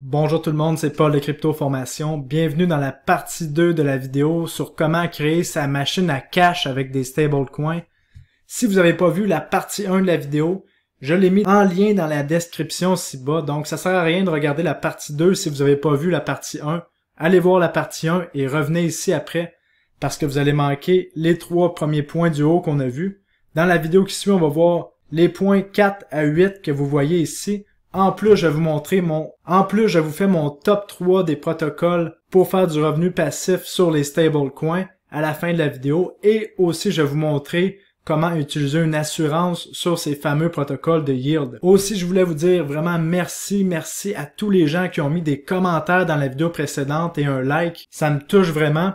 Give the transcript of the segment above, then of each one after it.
Bonjour tout le monde, c'est Paul de Crypto Formation. Bienvenue dans la partie 2 de la vidéo sur comment créer sa machine à cash avec des stablecoins. Si vous n'avez pas vu la partie 1 de la vidéo, je l'ai mis en lien dans la description ci-bas, donc ça sert à rien de regarder la partie 2 si vous n'avez pas vu la partie 1. Allez voir la partie 1 et revenez ici après parce que vous allez manquer les trois premiers points du haut qu'on a vu. Dans la vidéo qui suit, on va voir les points 4 à 8 que vous voyez ici en plus, je vais vous montrer mon, en plus, je vous fais mon top 3 des protocoles pour faire du revenu passif sur les stablecoins à la fin de la vidéo et aussi je vais vous montrer comment utiliser une assurance sur ces fameux protocoles de yield. Aussi, je voulais vous dire vraiment merci, merci à tous les gens qui ont mis des commentaires dans la vidéo précédente et un like. Ça me touche vraiment.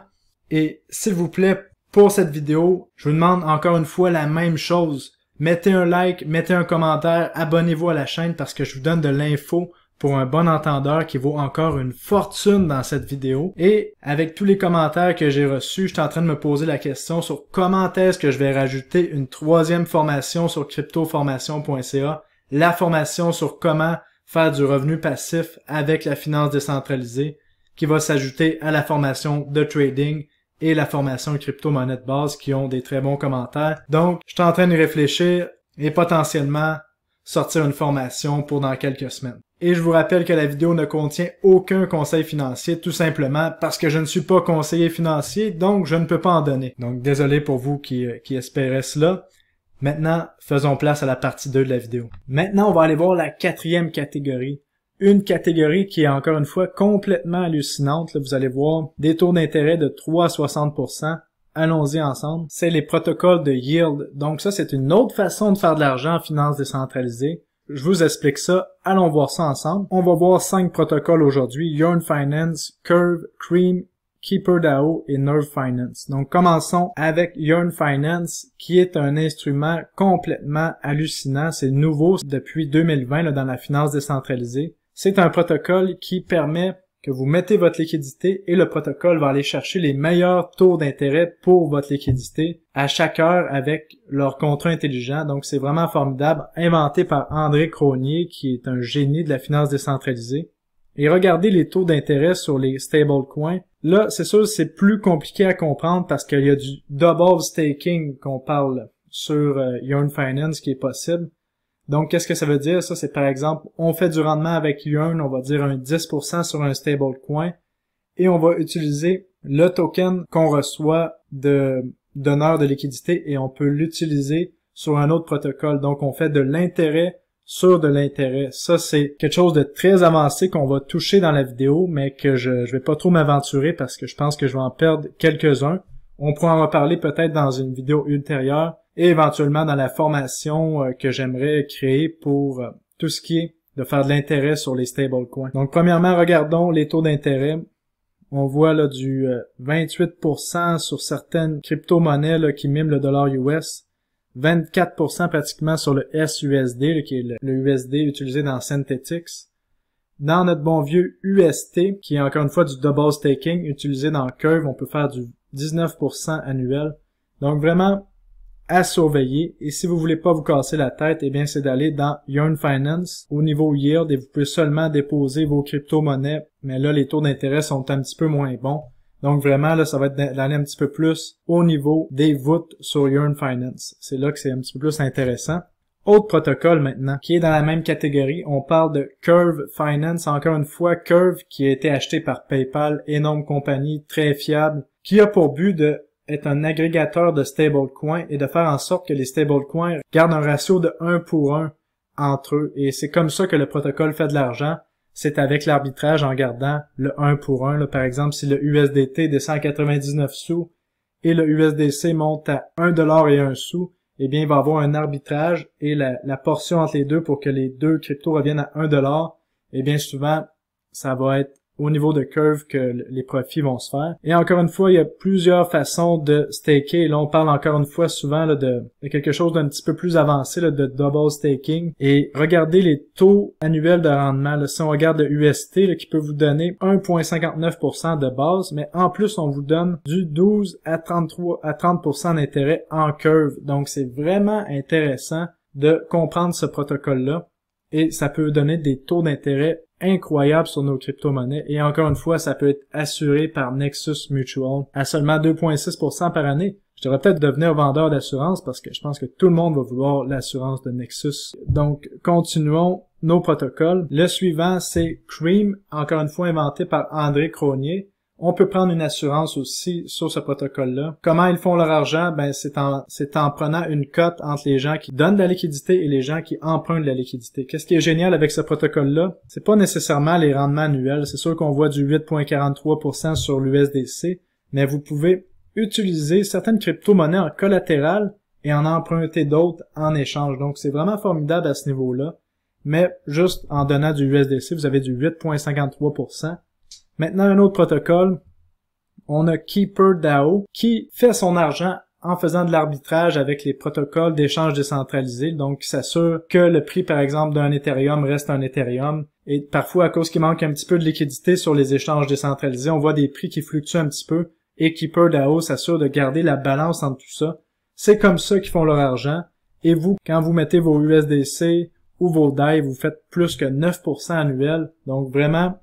Et s'il vous plaît, pour cette vidéo, je vous demande encore une fois la même chose. Mettez un like, mettez un commentaire, abonnez-vous à la chaîne parce que je vous donne de l'info pour un bon entendeur qui vaut encore une fortune dans cette vidéo. Et avec tous les commentaires que j'ai reçus, je suis en train de me poser la question sur comment est-ce que je vais rajouter une troisième formation sur cryptoformation.ca, la formation sur comment faire du revenu passif avec la finance décentralisée qui va s'ajouter à la formation de trading et la formation crypto-monnaie de base qui ont des très bons commentaires. Donc, je suis en train de réfléchir et potentiellement sortir une formation pour dans quelques semaines. Et je vous rappelle que la vidéo ne contient aucun conseil financier, tout simplement parce que je ne suis pas conseiller financier, donc je ne peux pas en donner. Donc désolé pour vous qui, euh, qui espérez cela. Maintenant, faisons place à la partie 2 de la vidéo. Maintenant, on va aller voir la quatrième catégorie une catégorie qui est encore une fois complètement hallucinante. vous allez voir des taux d'intérêt de 3 à 60 Allons-y ensemble. C'est les protocoles de yield. Donc ça, c'est une autre façon de faire de l'argent en finance décentralisée. Je vous explique ça. Allons voir ça ensemble. On va voir cinq protocoles aujourd'hui. Yarn Finance, Curve, Cream, Keeper DAO et Nerve Finance. Donc commençons avec Yearn Finance qui est un instrument complètement hallucinant. C'est nouveau depuis 2020 dans la finance décentralisée. C'est un protocole qui permet que vous mettez votre liquidité et le protocole va aller chercher les meilleurs taux d'intérêt pour votre liquidité à chaque heure avec leur contrat intelligent. Donc c'est vraiment formidable, inventé par André Cronier qui est un génie de la finance décentralisée. Et regardez les taux d'intérêt sur les stablecoins. Là, c'est sûr, c'est plus compliqué à comprendre parce qu'il y a du double staking qu'on parle sur euh, Yarn Finance qui est possible. Donc, qu'est-ce que ça veut dire? Ça, c'est par exemple, on fait du rendement avec Yearn, on va dire un 10% sur un stablecoin, et on va utiliser le token qu'on reçoit de donneur de liquidité et on peut l'utiliser sur un autre protocole. Donc, on fait de l'intérêt sur de l'intérêt. Ça, c'est quelque chose de très avancé qu'on va toucher dans la vidéo, mais que je ne vais pas trop m'aventurer parce que je pense que je vais en perdre quelques-uns. On pourra en reparler peut-être dans une vidéo ultérieure et éventuellement dans la formation euh, que j'aimerais créer pour euh, tout ce qui est de faire de l'intérêt sur les stablecoins. Donc premièrement, regardons les taux d'intérêt. On voit là du 28% euh, sur certaines crypto-monnaies qui miment le dollar US, 24% pratiquement sur le SUSD, qui est le, USD utilisé dans Synthetix, Dans notre bon vieux UST, qui est encore une fois du double staking utilisé dans Curve, on peut faire du 19% annuel. Donc vraiment, à surveiller. Et si vous voulez pas vous casser la tête, et eh bien, c'est d'aller dans Yearn Finance au niveau yield et vous pouvez seulement déposer vos crypto-monnaies. Mais là, les taux d'intérêt sont un petit peu moins bons. Donc vraiment, là, ça va être d'aller un petit peu plus au niveau des voûtes sur Yearn Finance. C'est là que c'est un petit peu plus intéressant. Autre protocole maintenant, qui est dans la même catégorie, on parle de Curve Finance. Encore une fois, Curve qui a été acheté par PayPal, énorme compagnie, très fiable, qui a pour but de est un agrégateur de stablecoins et de faire en sorte que les stablecoins gardent un ratio de 1 pour 1 entre eux. Et c'est comme ça que le protocole fait de l'argent. C'est avec l'arbitrage en gardant le 1 pour 1. par exemple, si le USDT descend à 99 sous et le USDC monte à 1 dollar et 1 sou, eh bien, il va avoir un arbitrage et la, portion entre les deux pour que les deux cryptos reviennent à 1 dollar, eh bien, souvent, ça va être au niveau de curve que les profits vont se faire. Et encore une fois, il y a plusieurs façons de staker. là, on parle encore une fois souvent là, de, quelque chose d'un petit peu plus avancé, là, de double staking. Et regardez les taux annuels de rendement. Là. Si on regarde le UST, qui peut vous donner 1,59% de base, mais en plus, on vous donne du 12 à 33 à 30% d'intérêt en curve. Donc, c'est vraiment intéressant de comprendre ce protocole-là et ça peut donner des taux d'intérêt incroyables sur nos crypto-monnaies. Et encore une fois, ça peut être assuré par Nexus Mutual à seulement 2,6% par année. Je devrais peut-être devenir vendeur d'assurance parce que je pense que tout le monde va vouloir l'assurance de Nexus. Donc, continuons nos protocoles. Le suivant, c'est Cream, encore une fois inventé par André Cronier. On peut prendre une assurance aussi sur ce protocole-là. Comment ils font leur argent? Ben, c'est en, prenant une cote entre les gens qui donnent de la liquidité et les gens qui empruntent de la liquidité. Qu'est-ce qui est génial avec ce protocole-là? C'est pas nécessairement les rendements annuels. C'est sûr qu'on voit du 8.43% sur l'USDC, mais vous pouvez utiliser certaines crypto-monnaies en collatéral et en emprunter d'autres en échange. Donc, c'est vraiment formidable à ce niveau-là. Mais juste en donnant du USDC, vous avez du 8.53%. Maintenant, un autre protocole, on a Keeper DAO qui fait son argent en faisant de l'arbitrage avec les protocoles d'échange décentralisés, donc qui s'assure que le prix, par exemple, d'un Ethereum reste un Ethereum. Et parfois, à cause qu'il manque un petit peu de liquidité sur les échanges décentralisés, on voit des prix qui fluctuent un petit peu et Keeper s'assure de garder la balance entre tout ça. C'est comme ça qu'ils font leur argent. Et vous, quand vous mettez vos USDC ou vos DAI, vous faites plus que 9% annuel. Donc vraiment,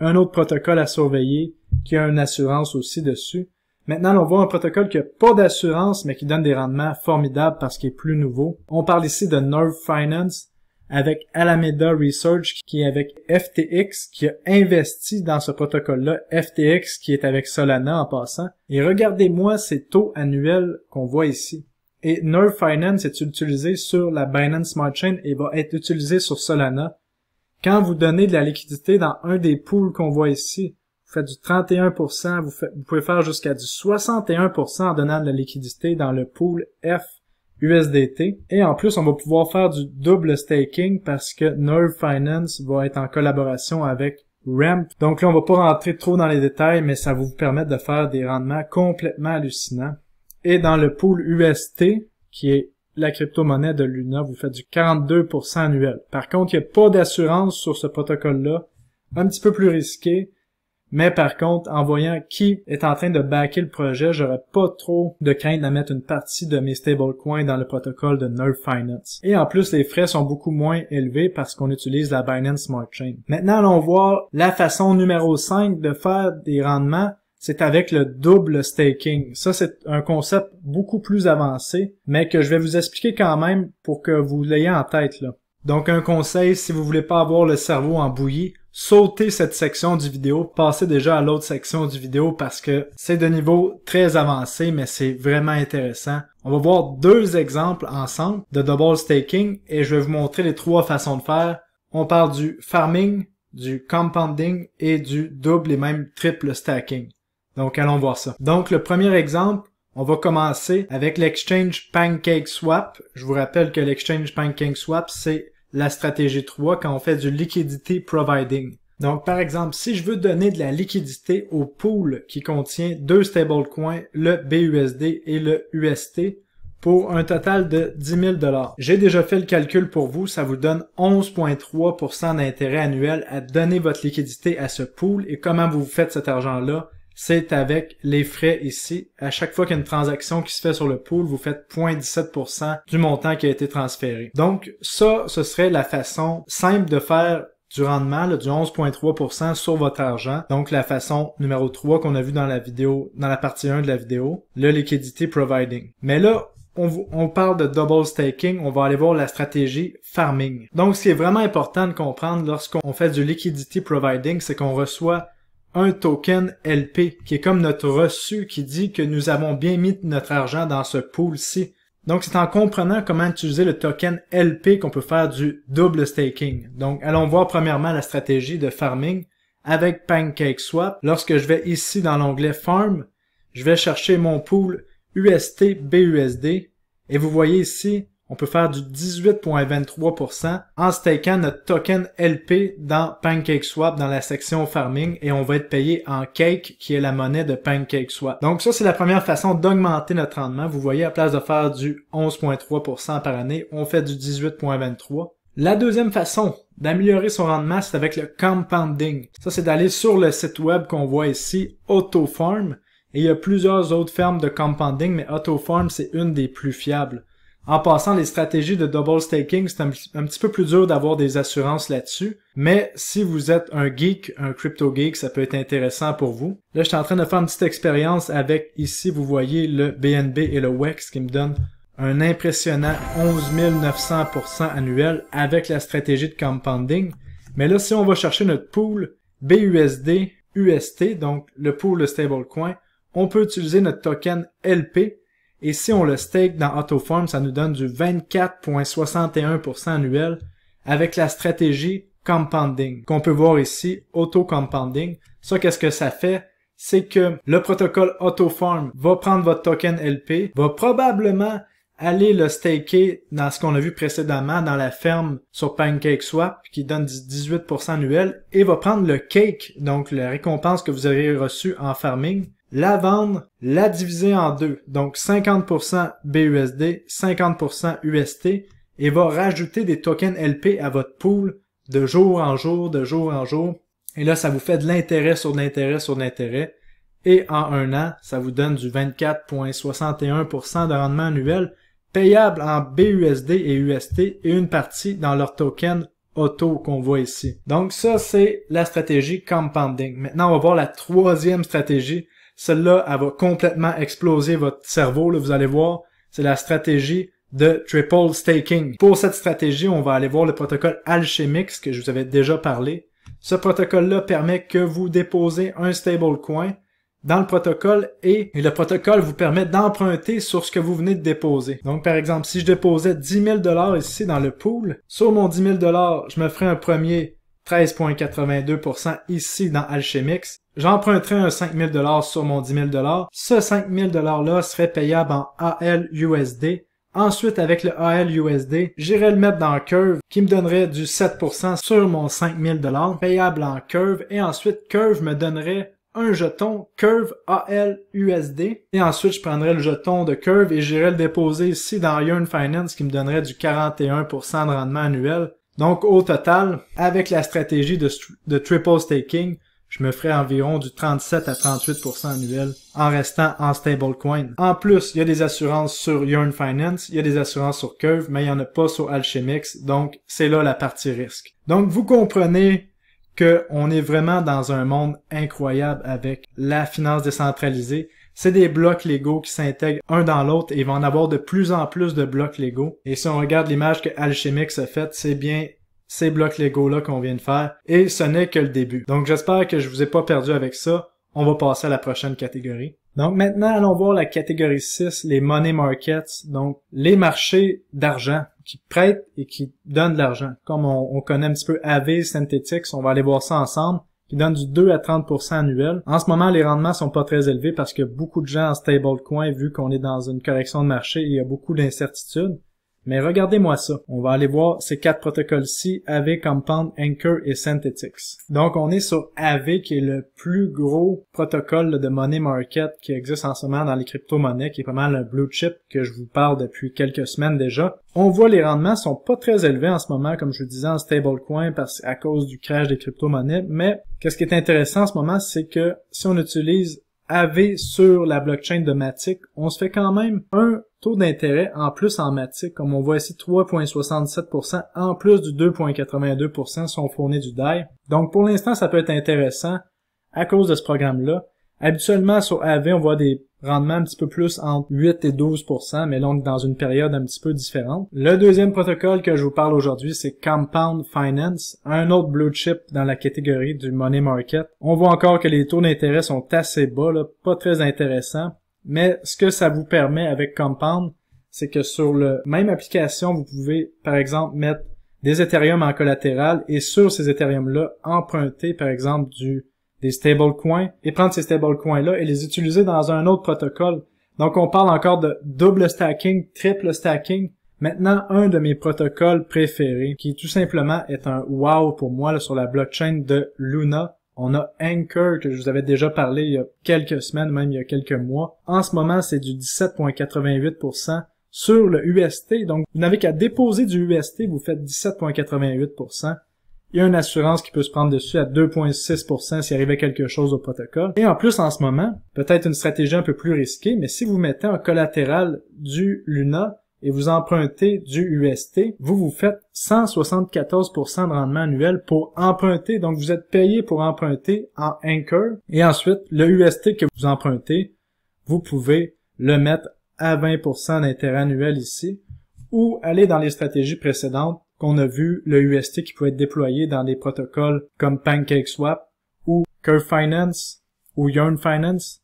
un autre protocole à surveiller qui a une assurance aussi dessus. Maintenant, on voit un protocole qui n'a pas d'assurance, mais qui donne des rendements formidables parce qu'il est plus nouveau. On parle ici de Nerve Finance avec Alameda Research qui est avec FTX qui a investi dans ce protocole-là, FTX qui est avec Solana en passant. Et regardez-moi ces taux annuels qu'on voit ici. Et Nerve Finance est utilisé sur la Binance Smart Chain et va être utilisé sur Solana. Quand vous donnez de la liquidité dans un des pools qu'on voit ici, vous faites du 31%, vous, pouvez faire jusqu'à du 61% en donnant de la liquidité dans le pool F USDT. Et en plus, on va pouvoir faire du double staking parce que Nerve Finance va être en collaboration avec Ramp. Donc là, on va pas rentrer trop dans les détails, mais ça va vous permettre de faire des rendements complètement hallucinants. Et dans le pool UST, qui est la crypto-monnaie de Luna vous fait du 42% annuel. Par contre, il n'y a pas d'assurance sur ce protocole-là. Un petit peu plus risqué. Mais par contre, en voyant qui est en train de backer le projet, j'aurais pas trop de crainte à mettre une partie de mes stablecoins dans le protocole de Nerve Finance. Et en plus, les frais sont beaucoup moins élevés parce qu'on utilise la Binance Smart Chain. Maintenant, allons voir la façon numéro 5 de faire des rendements c'est avec le double staking. Ça, c'est un concept beaucoup plus avancé, mais que je vais vous expliquer quand même pour que vous l'ayez en tête, là. Donc, un conseil, si vous voulez pas avoir le cerveau en bouillie, sautez cette section du vidéo, passez déjà à l'autre section du vidéo parce que c'est de niveau très avancé, mais c'est vraiment intéressant. On va voir deux exemples ensemble de double staking et je vais vous montrer les trois façons de faire. On parle du farming, du compounding et du double et même triple staking. Donc, allons voir ça. Donc, le premier exemple, on va commencer avec l'exchange Pancake Swap. Je vous rappelle que l'exchange Pancake Swap, c'est la stratégie 3 quand on fait du liquidity providing. Donc, par exemple, si je veux donner de la liquidité au pool qui contient deux stablecoins, le BUSD et le UST, pour un total de 10 000 J'ai déjà fait le calcul pour vous, ça vous donne 11,3% d'intérêt annuel à donner votre liquidité à ce pool et comment vous faites cet argent-là c'est avec les frais ici. À chaque fois qu'il y a une transaction qui se fait sur le pool, vous faites 0.17% du montant qui a été transféré. Donc ça, ce serait la façon simple de faire du rendement là, du 11.3% sur votre argent. Donc la façon numéro 3 qu'on a vu dans la vidéo, dans la partie 1 de la vidéo, le liquidity providing. Mais là, on, on, parle de double staking, on va aller voir la stratégie farming. Donc ce qui est vraiment important de comprendre lorsqu'on fait du liquidity providing, c'est qu'on reçoit un token LP, qui est comme notre reçu qui dit que nous avons bien mis notre argent dans ce pool-ci. Donc, c'est en comprenant comment utiliser le token LP qu'on peut faire du double staking. Donc, allons voir premièrement la stratégie de farming avec PancakeSwap. Lorsque je vais ici dans l'onglet Farm, je vais chercher mon pool UST BUSD et vous voyez ici on peut faire du 18.23% en staking notre token LP dans PancakeSwap dans la section farming et on va être payé en cake qui est la monnaie de PancakeSwap. Donc ça, c'est la première façon d'augmenter notre rendement. Vous voyez, à place de faire du 11.3% par année, on fait du 18.23%. La deuxième façon d'améliorer son rendement, c'est avec le compounding. Ça, c'est d'aller sur le site web qu'on voit ici, AutoFarm. Et il y a plusieurs autres fermes de compounding, mais AutoFarm, c'est une des plus fiables. En passant, les stratégies de double staking, c'est un, petit peu plus dur d'avoir des assurances là-dessus. Mais si vous êtes un geek, un crypto geek, ça peut être intéressant pour vous. Là, je suis en train de faire une petite expérience avec, ici, vous voyez le BNB et le WEX qui me donnent un impressionnant 11 900% annuel avec la stratégie de compounding. Mais là, si on va chercher notre pool BUSD, UST, donc le pool de stablecoin, on peut utiliser notre token LP et si on le stake dans AutoFarm, ça nous donne du 24,61% annuel avec la stratégie compounding qu'on peut voir ici, auto-compounding. Ça, qu'est-ce que ça fait? C'est que le protocole AutoFarm va prendre votre token LP, va probablement aller le staker dans ce qu'on a vu précédemment dans la ferme sur PancakeSwap qui donne 18% annuel et va prendre le cake, donc la récompense que vous aurez reçue en farming, la vendre, la diviser en deux. Donc 50% BUSD, 50% UST et va rajouter des tokens LP à votre pool de jour en jour, de jour en jour. Et là, ça vous fait de l'intérêt sur de l'intérêt sur de l'intérêt. Et en un an, ça vous donne du 24,61% de rendement annuel payable en BUSD et UST et une partie dans leur token auto qu'on voit ici. Donc ça, c'est la stratégie compounding. Maintenant, on va voir la troisième stratégie. Celle-là, elle va complètement exploser votre cerveau, vous allez voir. C'est la stratégie de triple staking. Pour cette stratégie, on va aller voir le protocole Alchemix que je vous avais déjà parlé. Ce protocole-là permet que vous déposez un stablecoin dans le protocole et, le protocole vous permet d'emprunter sur ce que vous venez de déposer. Donc, par exemple, si je déposais 10 000 dollars ici dans le pool, sur mon 10 000 dollars, je me ferais un premier 13,82% ici dans Alchemix. j'emprunterais un 5 dollars sur mon 10 000 dollars. Ce 5 dollars là serait payable en ALUSD. Ensuite, avec le ALUSD, j'irai le mettre dans Curve qui me donnerait du 7% sur mon 5000 dollars payable en Curve et ensuite Curve me donnerait un jeton Curve ALUSD. Et ensuite, je prendrai le jeton de Curve et j'irai le déposer ici dans Yearn Finance qui me donnerait du 41% de rendement annuel. Donc, au total, avec la stratégie de, triple staking, je me ferai environ du 37 à 38% annuel en restant en stablecoin. En plus, il y a des assurances sur Yearn Finance, il y a des assurances sur Curve, mais il n'y en a pas sur Alchemix, donc c'est là la partie risque. Donc vous comprenez qu'on est vraiment dans un monde incroyable avec la finance décentralisée. C'est des blocs Lego qui s'intègrent un dans l'autre et il va en avoir de plus en plus de blocs Lego. Et si on regarde l'image que Alchemix a faite, c'est bien ces blocs Lego-là qu'on vient de faire. Et ce n'est que le début. Donc j'espère que je vous ai pas perdu avec ça. On va passer à la prochaine catégorie. Donc maintenant, allons voir la catégorie 6, les money markets, donc les marchés d'argent qui prêtent et qui donnent de l'argent. Comme on, connaît un petit peu AV, Synthetix, on va aller voir ça ensemble, qui donne du 2 à 30 annuel. En ce moment, les rendements sont pas très élevés parce que beaucoup de gens en stablecoin, vu qu'on est dans une correction de marché, il y a beaucoup d'incertitudes. Mais regardez-moi ça. On va aller voir ces quatre protocoles-ci, AV, Compound, Anchor et Synthetix. Donc, on est sur AV, qui est le plus gros protocole de money market qui existe en ce moment dans les crypto-monnaies, qui est pas mal un blue chip que je vous parle depuis quelques semaines déjà. On voit les rendements sont pas très élevés en ce moment, comme je vous disais, en stablecoin parce, à cause du crash des crypto-monnaies, mais qu'est-ce qui est intéressant en ce moment, c'est que si on utilise AV sur la blockchain de Matic, on se fait quand même un taux d'intérêt en plus en Matic, comme on voit ici 3,67% en plus du 2,82% sont fournis du DAI. Donc pour l'instant, ça peut être intéressant à cause de ce programme-là. Habituellement, sur AV, on voit des rendement un petit peu plus entre 8 et 12 mais donc dans une période un petit peu différente. Le deuxième protocole que je vous parle aujourd'hui, c'est Compound Finance, un autre blue chip dans la catégorie du money market. On voit encore que les taux d'intérêt sont assez bas, pas très intéressant, mais ce que ça vous permet avec Compound, c'est que sur le même application, vous pouvez par exemple mettre des Ethereum en collatéral et sur ces Ethereum-là, emprunter par exemple du des stablecoins et prendre ces stablecoins-là et les utiliser dans un autre protocole. Donc, on parle encore de double stacking, triple stacking. Maintenant, un de mes protocoles préférés, qui tout simplement est un wow pour moi là, sur la blockchain de Luna. On a Anchor, que je vous avais déjà parlé il y a quelques semaines, même il y a quelques mois. En ce moment, c'est du 17,88% sur le UST. Donc, vous n'avez qu'à déposer du UST, vous faites 17,88%. Il y a une assurance qui peut se prendre dessus à 2,6% s'il arrivait quelque chose au protocole. Et en plus, en ce moment, peut-être une stratégie un peu plus risquée, mais si vous mettez en collatéral du Luna et vous empruntez du UST, vous vous faites 174% de rendement annuel pour emprunter. Donc, vous êtes payé pour emprunter en anchor. Et ensuite, le UST que vous empruntez, vous pouvez le mettre à 20% d'intérêt annuel ici ou aller dans les stratégies précédentes qu'on a vu le UST qui peut être déployé dans des protocoles comme PancakeSwap ou Curve Finance ou Yearn Finance.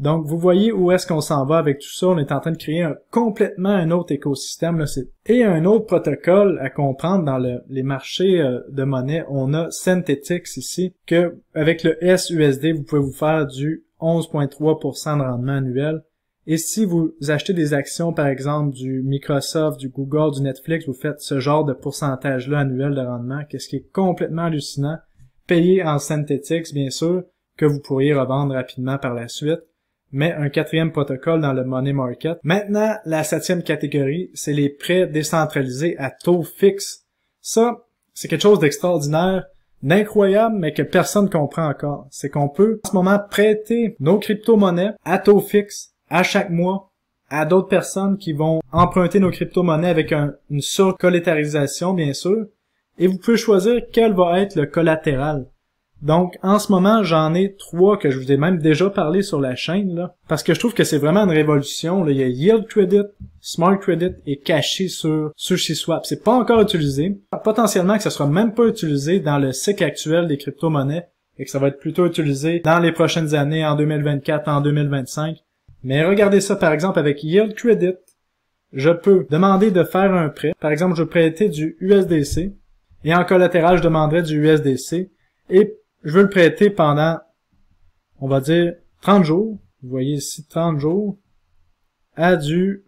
Donc, vous voyez où est-ce qu'on s'en va avec tout ça. On est en train de créer complètement un autre écosystème. et un autre protocole à comprendre dans les marchés euh, de monnaie. On a Synthetix ici, que avec le SUSD, vous pouvez vous faire du 11,3% de rendement annuel. Et si vous achetez des actions, par exemple, du Microsoft, du Google, du Netflix, vous faites ce genre de pourcentage-là annuel de rendement, qu'est-ce qui est complètement hallucinant, payé en synthétique bien sûr, que vous pourriez revendre rapidement par la suite, mais un quatrième protocole dans le money market. Maintenant, la septième catégorie, c'est les prêts décentralisés à taux fixe. Ça, c'est quelque chose d'extraordinaire d'incroyable, mais que personne comprend encore. C'est qu'on peut, en ce moment, prêter nos crypto-monnaies à taux fixe à chaque mois à d'autres personnes qui vont emprunter nos crypto-monnaies avec une surcollétarisation bien sûr. Et vous pouvez choisir quel va être le collatéral. Donc, en ce moment, j'en ai trois que je vous ai même déjà parlé sur la chaîne, là, parce que je trouve que c'est vraiment une révolution. Là. Il y a Yield Credit, Smart Credit et Caché sur SushiSwap. C'est pas encore utilisé. Potentiellement que ça sera même pas utilisé dans le cycle actuel des crypto-monnaies et que ça va être plutôt utilisé dans les prochaines années, en 2024, en 2025. Mais regardez ça par exemple avec Yield Credit. Je peux demander de faire un prêt. Par exemple, je prêter du USDC et en collatéral, je demanderai du USDC et je veux le prêter pendant, on va dire, 30 jours. Vous voyez ici 30 jours à du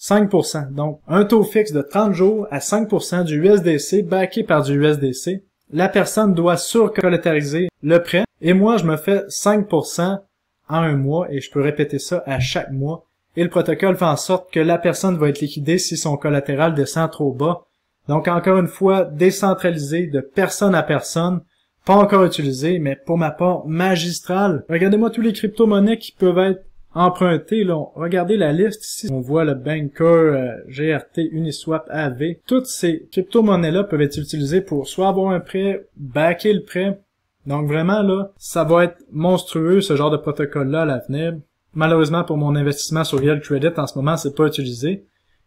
5%. Donc, un taux fixe de 30 jours à 5% du USDC backé par du USDC. La personne doit surcollatériser le prêt et moi, je me fais 5% un mois et je peux répéter ça à chaque mois. Et le protocole fait en sorte que la personne va être liquidée si son collatéral descend trop bas. Donc encore une fois, décentralisé de personne à personne, pas encore utilisé, mais pour ma part, magistral. Regardez-moi tous les crypto-monnaies qui peuvent être empruntées. Là. Regardez la liste ici. On voit le Banker, euh, GRT, Uniswap, AV. Toutes ces crypto-monnaies-là peuvent être utilisées pour soit avoir un prêt, backer le prêt, donc vraiment, là, ça va être monstrueux, ce genre de protocole-là à l'avenir. Malheureusement, pour mon investissement sur Real Credit, en ce moment, c'est pas utilisé.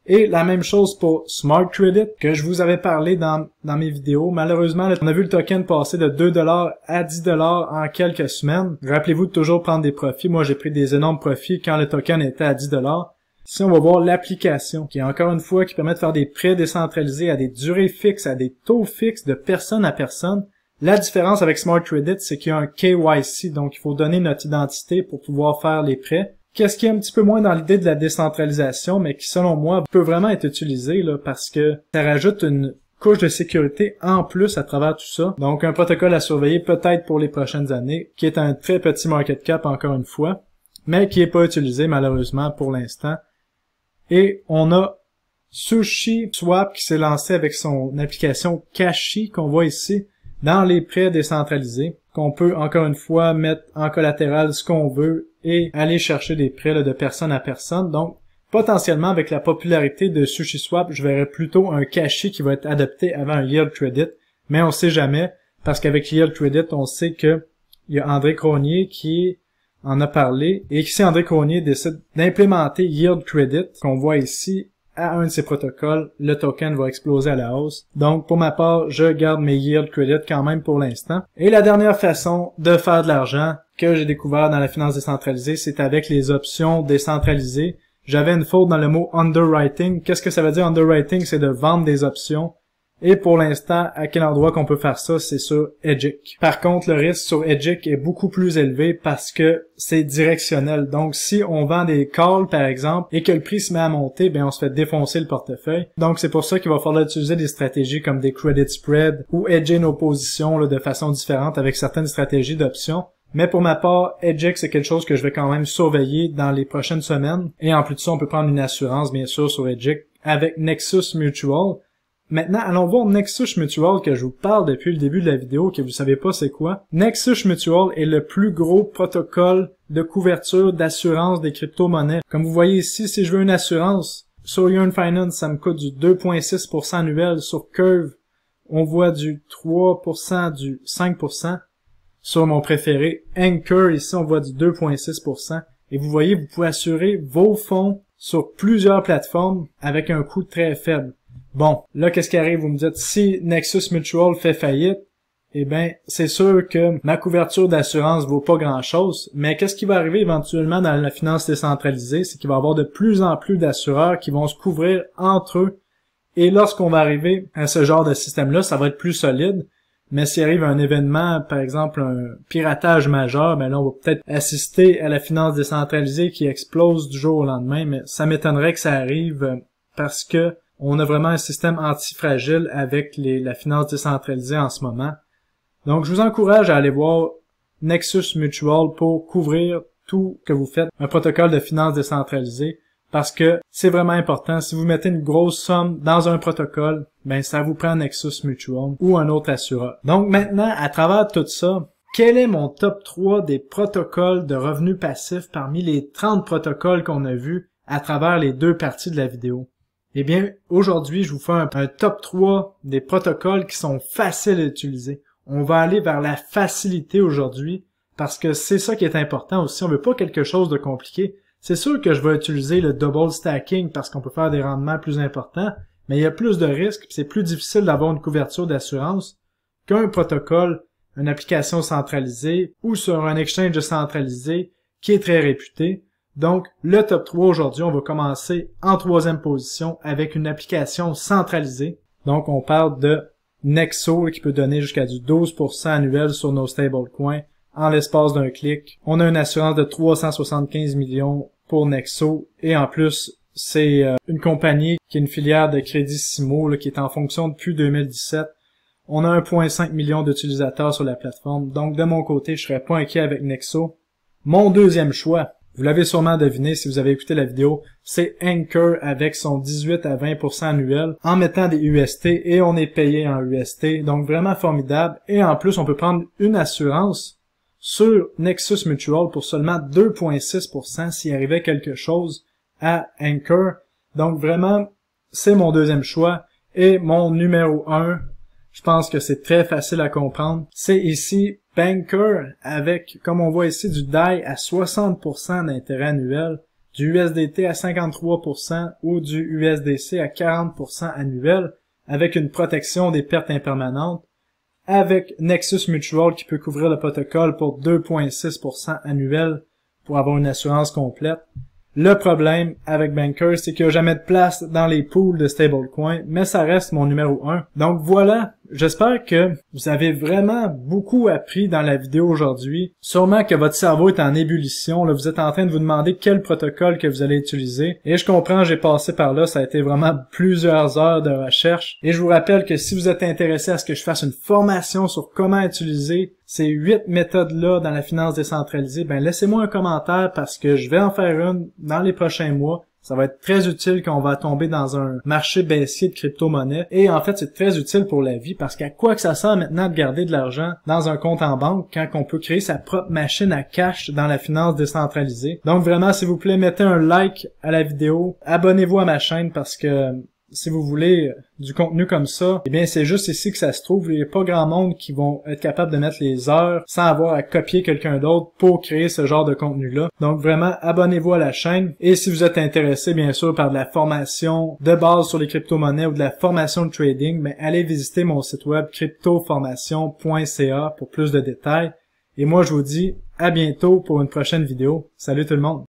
Et la même chose pour Smart Credit, que je vous avais parlé dans, dans mes vidéos. Malheureusement, on a vu le token passer de 2$ à 10$ en quelques semaines. Rappelez-vous de toujours prendre des profits. Moi, j'ai pris des énormes profits quand le token était à 10$. Ici, on va voir l'application, qui est encore une fois, qui permet de faire des prêts décentralisés à des durées fixes, à des taux fixes de personne à personne. La différence avec Smart Credit, c'est qu'il y a un KYC, donc il faut donner notre identité pour pouvoir faire les prêts. Qu'est-ce qui est un petit peu moins dans l'idée de la décentralisation, mais qui selon moi peut vraiment être utilisé là, parce que ça rajoute une couche de sécurité en plus à travers tout ça. Donc un protocole à surveiller peut-être pour les prochaines années, qui est un très petit market cap encore une fois, mais qui n'est pas utilisé malheureusement pour l'instant. Et on a Sushi qui s'est lancé avec son application Kashi qu'on voit ici, dans les prêts décentralisés, qu'on peut encore une fois mettre en collatéral ce qu'on veut et aller chercher des prêts de personne à personne. Donc, potentiellement, avec la popularité de SushiSwap, je verrais plutôt un cachet qui va être adopté avant un yield credit, mais on sait jamais, parce qu'avec yield credit, on sait que il y a André Cronier qui en a parlé, et que si André Cronier décide d'implémenter yield credit, qu'on voit ici, à un de ces protocoles, le token va exploser à la hausse. Donc, pour ma part, je garde mes yield Credit quand même pour l'instant. Et la dernière façon de faire de l'argent que j'ai découvert dans la finance décentralisée, c'est avec les options décentralisées. J'avais une faute dans le mot underwriting. Qu'est-ce que ça veut dire underwriting? C'est de vendre des options et pour l'instant, à quel endroit qu'on peut faire ça, c'est sur Edgic. Par contre, le risque sur Edgic est beaucoup plus élevé parce que c'est directionnel. Donc, si on vend des calls, par exemple, et que le prix se met à monter, ben, on se fait défoncer le portefeuille. Donc, c'est pour ça qu'il va falloir utiliser des stratégies comme des credit Spread » ou edger nos positions de façon différente avec certaines stratégies d'options. Mais pour ma part, EDGIC, c'est quelque chose que je vais quand même surveiller dans les prochaines semaines. Et en plus de ça, on peut prendre une assurance, bien sûr, sur EDGIC avec Nexus Mutual. Maintenant, allons voir Nexus Mutual que je vous parle depuis le début de la vidéo, que vous savez pas c'est quoi. Nexus Mutual est le plus gros protocole de couverture d'assurance des crypto-monnaies. Comme vous voyez ici, si je veux une assurance sur Yearn Finance, ça me coûte du 2.6% annuel. Sur Curve, on voit du 3%, du 5%. Sur mon préféré, Anchor, ici, on voit du 2.6%. Et vous voyez, vous pouvez assurer vos fonds sur plusieurs plateformes avec un coût très faible. Bon, là, qu'est-ce qui arrive? Vous me dites, si Nexus Mutual fait faillite, eh bien, c'est sûr que ma couverture d'assurance vaut pas grand-chose, mais qu'est-ce qui va arriver éventuellement dans la finance décentralisée? C'est qu'il va y avoir de plus en plus d'assureurs qui vont se couvrir entre eux. Et lorsqu'on va arriver à ce genre de système-là, ça va être plus solide. Mais s'il arrive un événement, par exemple un piratage majeur, ben là, on va peut-être assister à la finance décentralisée qui explose du jour au lendemain, mais ça m'étonnerait que ça arrive euh, parce que on a vraiment un système antifragile avec les, la finance décentralisée en ce moment. Donc, je vous encourage à aller voir Nexus Mutual pour couvrir tout que vous faites, un protocole de finance décentralisée, parce que c'est vraiment important. Si vous mettez une grosse somme dans un protocole, ben, ça vous prend Nexus Mutual ou un autre assureur. Donc, maintenant, à travers tout ça, quel est mon top 3 des protocoles de revenus passifs parmi les 30 protocoles qu'on a vus à travers les deux parties de la vidéo? Eh bien, aujourd'hui, je vous fais un, top 3 des protocoles qui sont faciles à utiliser. On va aller vers la facilité aujourd'hui parce que c'est ça qui est important aussi. On veut pas quelque chose de compliqué. C'est sûr que je vais utiliser le double stacking parce qu'on peut faire des rendements plus importants, mais il y a plus de risques c'est plus difficile d'avoir une couverture d'assurance qu'un protocole, une application centralisée ou sur un exchange centralisé qui est très réputé donc, le top 3 aujourd'hui, on va commencer en troisième position avec une application centralisée. Donc, on parle de Nexo qui peut donner jusqu'à du 12% annuel sur nos stablecoins en l'espace d'un clic. On a une assurance de 375 millions pour Nexo et en plus, c'est euh, une compagnie qui est une filière de Crédit Simo qui est en fonction depuis 2017. On a 1,5 million d'utilisateurs sur la plateforme. Donc, de mon côté, je serais pas inquiet avec Nexo. Mon deuxième choix, vous l'avez sûrement deviné si vous avez écouté la vidéo, c'est Anchor avec son 18 à 20% annuel en mettant des UST et on est payé en UST, donc vraiment formidable. Et en plus, on peut prendre une assurance sur Nexus Mutual pour seulement 2,6% s'il arrivait quelque chose à Anchor. Donc vraiment, c'est mon deuxième choix et mon numéro 1. Je pense que c'est très facile à comprendre. C'est ici Banker avec, comme on voit ici, du DAI à 60% d'intérêt annuel, du USDT à 53% ou du USDC à 40% annuel, avec une protection des pertes impermanentes, avec Nexus Mutual qui peut couvrir le protocole pour 2,6% annuel pour avoir une assurance complète. Le problème avec Banker, c'est qu'il n'y a jamais de place dans les pools de stablecoin, mais ça reste mon numéro 1. Donc voilà J'espère que vous avez vraiment beaucoup appris dans la vidéo aujourd'hui. Sûrement que votre cerveau est en ébullition. vous êtes en train de vous demander quel protocole que vous allez utiliser. Et je comprends, j'ai passé par là. Ça a été vraiment plusieurs heures de recherche. Et je vous rappelle que si vous êtes intéressé à ce que je fasse une formation sur comment utiliser ces huit méthodes-là dans la finance décentralisée, ben laissez-moi un commentaire parce que je vais en faire une dans les prochains mois ça va être très utile quand on va tomber dans un marché baissier de crypto monnaie Et en fait, c'est très utile pour la vie parce qu'à quoi que ça sert maintenant de garder de l'argent dans un compte en banque quand on peut créer sa propre machine à cash dans la finance décentralisée. Donc vraiment, s'il vous plaît, mettez un like à la vidéo. Abonnez-vous à ma chaîne parce que si vous voulez du contenu comme ça, eh bien c'est juste ici que ça se trouve. Il n'y a pas grand monde qui vont être capable de mettre les heures sans avoir à copier quelqu'un d'autre pour créer ce genre de contenu-là. Donc vraiment, abonnez-vous à la chaîne. Et si vous êtes intéressé, bien sûr, par de la formation de base sur les crypto-monnaies ou de la formation de trading, mais allez visiter mon site web cryptoformation.ca pour plus de détails. Et moi, je vous dis à bientôt pour une prochaine vidéo. Salut tout le monde!